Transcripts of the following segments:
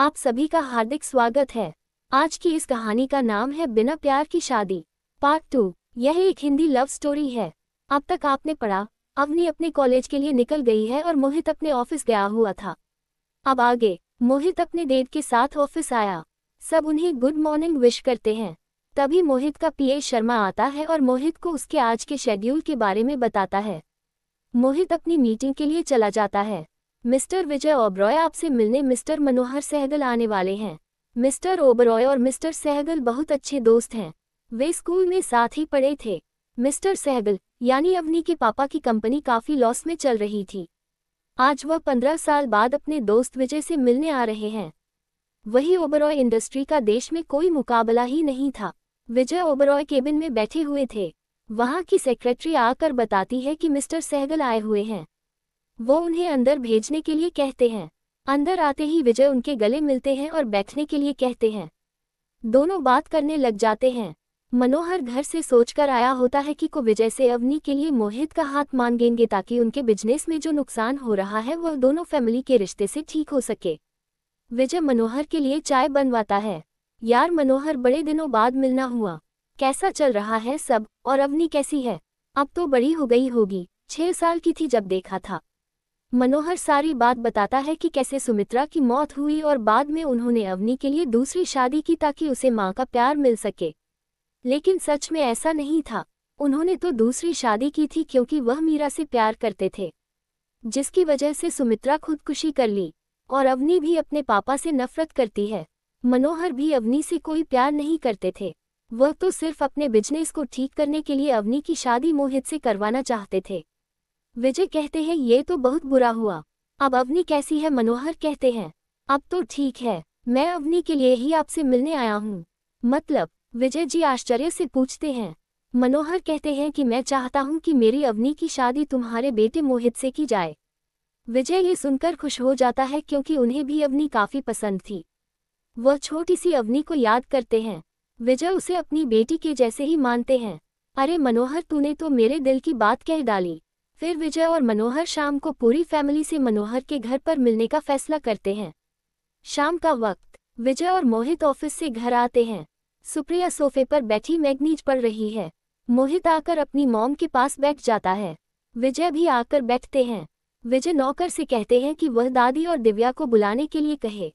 आप सभी का हार्दिक स्वागत है आज की इस कहानी का नाम है बिना प्यार की शादी पार्ट टू यह एक हिंदी लव स्टोरी है अब तक आपने पढ़ा अवनी अपने कॉलेज के लिए निकल गई है और मोहित अपने ऑफिस गया हुआ था अब आगे मोहित अपने डेट के साथ ऑफिस आया सब उन्हें गुड मॉर्निंग विश करते हैं तभी मोहित का पीए शर्मा आता है और मोहित को उसके आज के शेड्यूल के बारे में बताता है मोहित अपनी मीटिंग के लिए चला जाता है मिस्टर विजय ओबरॉय आपसे मिलने मिस्टर मनोहर सहगल आने वाले हैं मिस्टर ओबरॉय और मिस्टर सहगल बहुत अच्छे दोस्त हैं वे स्कूल में साथ ही पढ़े थे मिस्टर सहगल यानी अवनी के पापा की कंपनी काफ़ी लॉस में चल रही थी आज वह पंद्रह साल बाद अपने दोस्त विजय से मिलने आ रहे हैं वही ओबरॉय इंडस्ट्री का देश में कोई मुकाबला ही नहीं था विजय ओबरॉय केबिन में बैठे हुए थे वहाँ की सेक्रेटरी आकर बताती है कि मिस्टर सहगल आए हुए हैं वो उन्हें अंदर भेजने के लिए कहते हैं अंदर आते ही विजय उनके गले मिलते हैं और बैठने के लिए कहते हैं दोनों बात करने लग जाते हैं मनोहर घर से सोचकर आया होता है कि को विजय से अवनी के लिए मोहित का हाथ मांगेंगे ताकि उनके बिजनेस में जो नुकसान हो रहा है वह दोनों फैमिली के रिश्ते से ठीक हो सके विजय मनोहर के लिए चाय बनवाता है यार मनोहर बड़े दिनों बाद मिलना हुआ कैसा चल रहा है सब और अवनी कैसी है अब तो बड़ी हो गई होगी छह साल की थी जब देखा था मनोहर सारी बात बताता है कि कैसे सुमित्रा की मौत हुई और बाद में उन्होंने अवनी के लिए दूसरी शादी की ताकि उसे माँ का प्यार मिल सके लेकिन सच में ऐसा नहीं था उन्होंने तो दूसरी शादी की थी क्योंकि वह मीरा से प्यार करते थे जिसकी वजह से सुमित्रा खुदकुशी कर ली और अवनी भी अपने पापा से नफरत करती है मनोहर भी अवनी से कोई प्यार नहीं करते थे वह तो सिर्फ अपने बिजनेस को ठीक करने के लिए अवनी की शादी मोहित से करवाना चाहते थे विजय कहते हैं ये तो बहुत बुरा हुआ अब अवनी कैसी है मनोहर कहते हैं अब तो ठीक है मैं अवनी के लिए ही आपसे मिलने आया हूँ मतलब विजय जी आश्चर्य से पूछते हैं मनोहर कहते हैं कि मैं चाहता हूँ कि मेरी अवनी की शादी तुम्हारे बेटे मोहित से की जाए विजय ये सुनकर खुश हो जाता है क्योंकि उन्हें भी अवनी काफ़ी पसंद थी वह छोटी सी अवनी को याद करते हैं विजय उसे अपनी बेटी के जैसे ही मानते हैं अरे मनोहर तूने तो मेरे दिल की बात कह डाली फिर विजय और मनोहर शाम को पूरी फैमिली से मनोहर के घर पर मिलने का फैसला करते हैं शाम का वक्त विजय और मोहित ऑफिस से घर आते हैं सुप्रिया सोफे पर बैठी मैगनीज पढ़ रही है मोहित आकर अपनी मॉम के पास बैठ जाता है विजय भी आकर बैठते हैं विजय नौकर से कहते हैं कि वह दादी और दिव्या को बुलाने के लिए कहे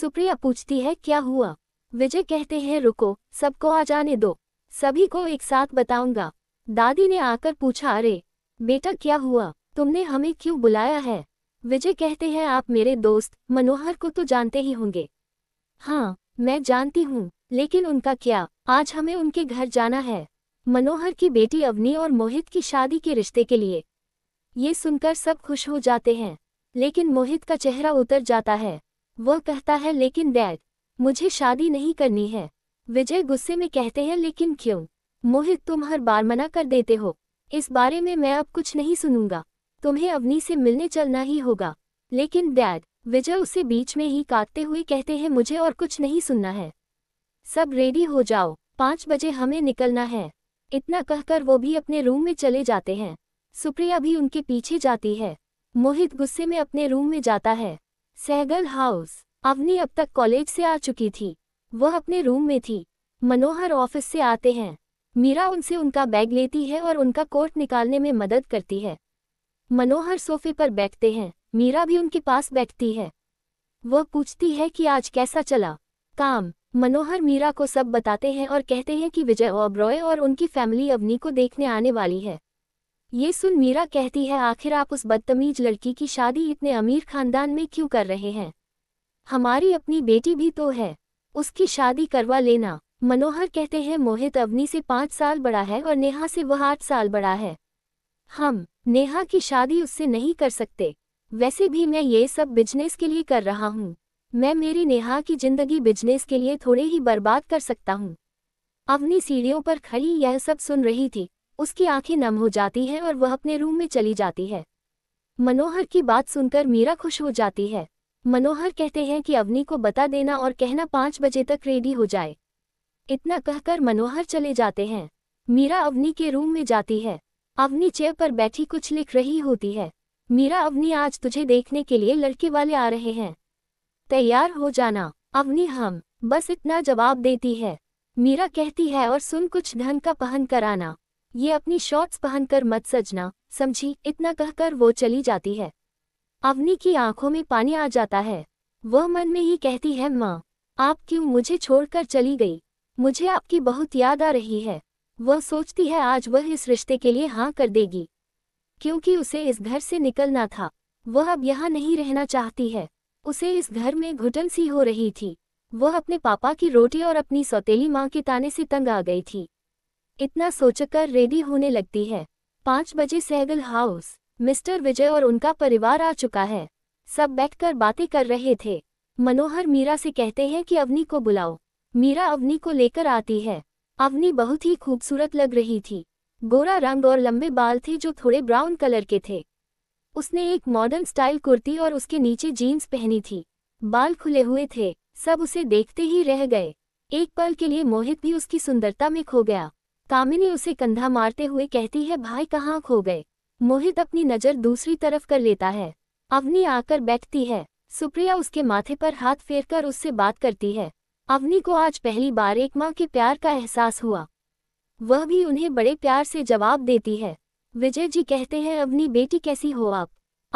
सुप्रिया पूछती है क्या हुआ विजय कहते हैं रुको सबको आ जाने दो सभी को एक साथ बताऊंगा दादी ने आकर पूछा अरे बेटा क्या हुआ तुमने हमें क्यों बुलाया है विजय कहते हैं आप मेरे दोस्त मनोहर को तो जानते ही होंगे हाँ मैं जानती हूँ लेकिन उनका क्या आज हमें उनके घर जाना है मनोहर की बेटी अवनी और मोहित की शादी के रिश्ते के लिए ये सुनकर सब खुश हो जाते हैं लेकिन मोहित का चेहरा उतर जाता है वह कहता है लेकिन डैड मुझे शादी नहीं करनी है विजय गुस्से में कहते हैं लेकिन क्यों मोहित तुम हर बार मना कर देते हो इस बारे में मैं अब कुछ नहीं सुनूंगा तुम्हें अवनी से मिलने चलना ही होगा लेकिन डैड विजय उसे बीच में ही काटते हुए कहते हैं मुझे और कुछ नहीं सुनना है सब रेडी हो जाओ पाँच बजे हमें निकलना है इतना कहकर वो भी अपने रूम में चले जाते हैं सुप्रिया भी उनके पीछे जाती है मोहित गुस्से में अपने रूम में जाता है सहगल हाउस अवनी अब तक कॉलेज से आ चुकी थी वह अपने रूम में थी मनोहर ऑफिस से आते हैं मीरा उनसे उनका बैग लेती है और उनका कोट निकालने में मदद करती है मनोहर सोफे पर बैठते हैं मीरा भी उनके पास बैठती है वह पूछती है कि आज कैसा चला काम मनोहर मीरा को सब बताते हैं और कहते हैं कि विजय ओब्रॉय और उनकी फैमिली अवनी को देखने आने वाली है ये सुन मीरा कहती है आखिर आप उस बदतमीज लड़की की शादी इतने अमीर खानदान में क्यों कर रहे हैं हमारी अपनी बेटी भी तो है उसकी शादी करवा लेना मनोहर कहते हैं मोहित अवनी से पाँच साल बड़ा है और नेहा से वह आठ साल बड़ा है हम नेहा की शादी उससे नहीं कर सकते वैसे भी मैं ये सब बिजनेस के लिए कर रहा हूँ मैं मेरी नेहा की जिंदगी बिजनेस के लिए थोड़े ही बर्बाद कर सकता हूँ अवनी सीढ़ियों पर खड़ी यह सब सुन रही थी उसकी आंखें नम हो जाती हैं और वह अपने रूम में चली जाती है मनोहर की बात सुनकर मीरा खुश हो जाती है मनोहर कहते हैं कि अवनी को बता देना और कहना पाँच बजे तक रेडी हो जाए इतना कहकर मनोहर चले जाते हैं मीरा अवनी के रूम में जाती है अवनी चेयर पर बैठी कुछ लिख रही होती है मीरा अवनी आज तुझे देखने के लिए लड़के वाले आ रहे हैं तैयार हो जाना अवनी हम बस इतना जवाब देती है मीरा कहती है और सुन कुछ धन का पहन कर आना ये अपनी शॉर्ट्स पहनकर मत सजना समझी इतना कहकर वो चली जाती है अवनी की आंखों में पानी आ जाता है वह मन में ही कहती है माँ आप क्यों मुझे छोड़कर चली गई मुझे आपकी बहुत याद आ रही है वह सोचती है आज वह इस रिश्ते के लिए हाँ कर देगी क्योंकि उसे इस घर से निकलना था वह अब यहाँ नहीं रहना चाहती है उसे इस घर में घुटन सी हो रही थी वह अपने पापा की रोटी और अपनी सौतेली माँ के ताने से तंग आ गई थी इतना सोचकर रेडी होने लगती है पाँच बजे सहगल हाउस मिस्टर विजय और उनका परिवार आ चुका है सब बैठकर बातें कर रहे थे मनोहर मीरा से कहते हैं कि अवनी को बुलाओ मीरा अवनी को लेकर आती है अवनी बहुत ही खूबसूरत लग रही थी गोरा रंग और लंबे बाल थे जो थोड़े ब्राउन कलर के थे उसने एक मॉडर्न स्टाइल कुर्ती और उसके नीचे जीन्स पहनी थी बाल खुले हुए थे सब उसे देखते ही रह गए एक पल के लिए मोहित भी उसकी सुंदरता में खो गया कामिनी उसे कंधा मारते हुए कहती है भाई कहाँ खो गए मोहित अपनी नज़र दूसरी तरफ कर लेता है अवनी आकर बैठती है सुप्रिया उसके माथे पर हाथ फेरकर उससे बात करती है अवनी को आज पहली बार एक माँ के प्यार का एहसास हुआ वह भी उन्हें बड़े प्यार से जवाब देती है विजय जी कहते हैं अवनी बेटी कैसी हो आप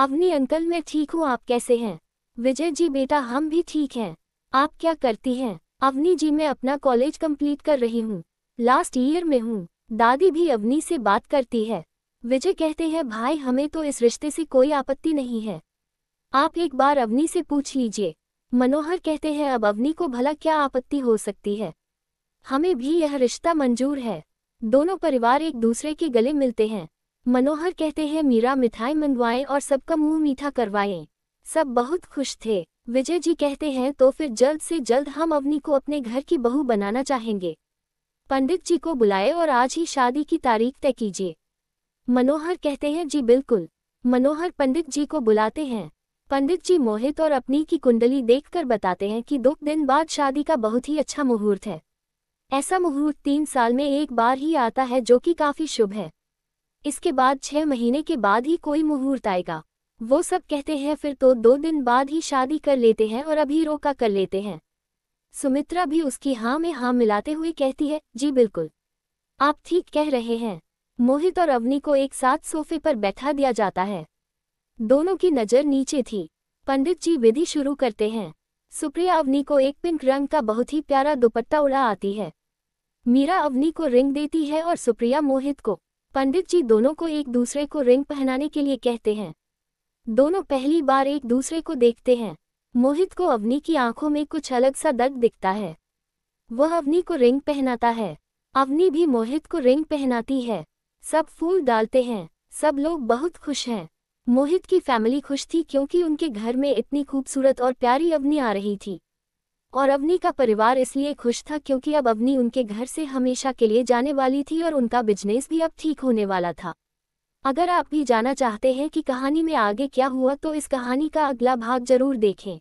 अवनी अंकल मैं ठीक हूँ आप कैसे हैं विजय जी बेटा हम भी ठीक हैं आप क्या करती हैं अवनी जी मैं अपना कॉलेज कंप्लीट कर रही हूँ लास्ट ईयर में हूँ दादी भी अवनी से बात करती है विजय कहते हैं भाई हमें तो इस रिश्ते से कोई आपत्ति नहीं है आप एक बार अवनी से पूछ लीजिए मनोहर कहते हैं अब अवनी को भला क्या आपत्ति हो सकती है हमें भी यह रिश्ता मंजूर है दोनों परिवार एक दूसरे के गले मिलते हैं मनोहर कहते हैं मीरा मिठाई मंगवाएं और सबका मुंह मीठा करवाएं सब बहुत खुश थे विजय जी कहते हैं तो फिर जल्द से जल्द हम अवनी को अपने घर की बहू बनाना चाहेंगे पंडित जी को बुलाए और आज ही शादी की तारीख तय कीजिए मनोहर कहते हैं जी बिल्कुल मनोहर पंडित जी को बुलाते हैं पंडित जी मोहित और अपनी की कुंडली देखकर बताते हैं कि दो दिन बाद शादी का बहुत ही अच्छा मुहूर्त है ऐसा मुहूर्त तीन साल में एक बार ही आता है जो कि काफ़ी शुभ है इसके बाद छह महीने के बाद ही कोई मुहूर्त आएगा वो सब कहते हैं फिर तो दो दिन बाद ही शादी कर लेते हैं और अभी रोका कर लेते हैं सुमित्रा भी उसकी हाँ में हाँ मिलाते हुए कहती है जी बिल्कुल आप ठीक कह रहे हैं मोहित और अवनी को एक साथ सोफे पर बैठा दिया जाता है दोनों की नज़र नीचे थी पंडित जी विधि शुरू करते हैं सुप्रिया अवनी को एक पिंक रंग का बहुत ही प्यारा दुपट्टा उड़ा आती है मीरा अवनी को रिंग देती है और सुप्रिया मोहित को पंडित जी दोनों को एक दूसरे को रिंग पहनाने के लिए कहते हैं दोनों पहली बार एक दूसरे को देखते हैं मोहित को अवनी की आंखों में कुछ अलग सा दर्द दिखता है वह अवनी को रिंग पहनाता है अवनी भी मोहित को रिंग पहनाती है सब फूल डालते हैं सब लोग बहुत खुश हैं मोहित की फैमिली खुश थी क्योंकि उनके घर में इतनी खूबसूरत और प्यारी अवनी आ रही थी और अवनी का परिवार इसलिए खुश था क्योंकि अब अवनी उनके घर से हमेशा के लिए जाने वाली थी और उनका बिजनेस भी अब ठीक होने वाला था अगर आप भी जाना चाहते हैं कि कहानी में आगे क्या हुआ तो इस कहानी का अगला भाग जरूर देखें